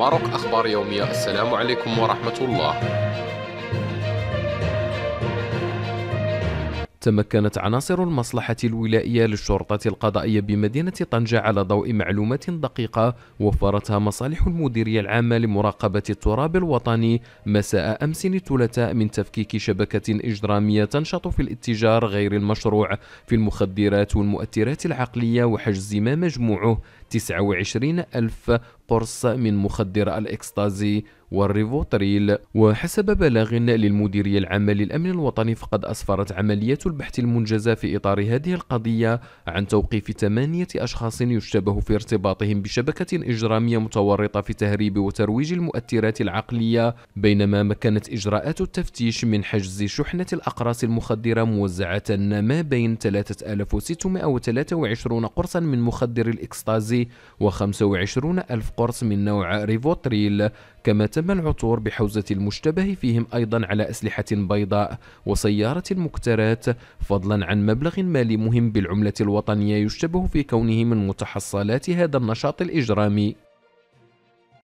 ماروك أخبار يومية السلام عليكم ورحمة الله تمكنت عناصر المصلحة الولائية للشرطة القضائية بمدينة طنجة على ضوء معلومات دقيقة وفرتها مصالح المديرية العامة لمراقبة التراب الوطني مساء أمس الثلاثاء من تفكيك شبكة إجرامية تنشط في الاتجار غير المشروع في المخدرات والمؤثرات العقلية وحجز ما مجموعه 29000 قرص من مخدر الإكستازي والريفوتريل وحسب بلاغ للمديرية العامة للأمن الوطني فقد أسفرت عملية البحث المنجزة في إطار هذه القضية عن توقيف ثمانية أشخاص يشتبه في ارتباطهم بشبكة إجرامية متورطة في تهريب وترويج المؤثرات العقلية بينما مكنت إجراءات التفتيش من حجز شحنة الأقراص المخدرة موزعة ما بين 3623 قرصا من مخدر الإكستازي و 25000 قرص من نوع ريفوتريل كما تم العثور بحوزة المشتبه فيهم أيضا على أسلحة بيضاء وسيارة مكترات فضلا عن مبلغ مالي مهم بالعملة الوطنية يشتبه في كونه من متحصلات هذا النشاط الإجرامي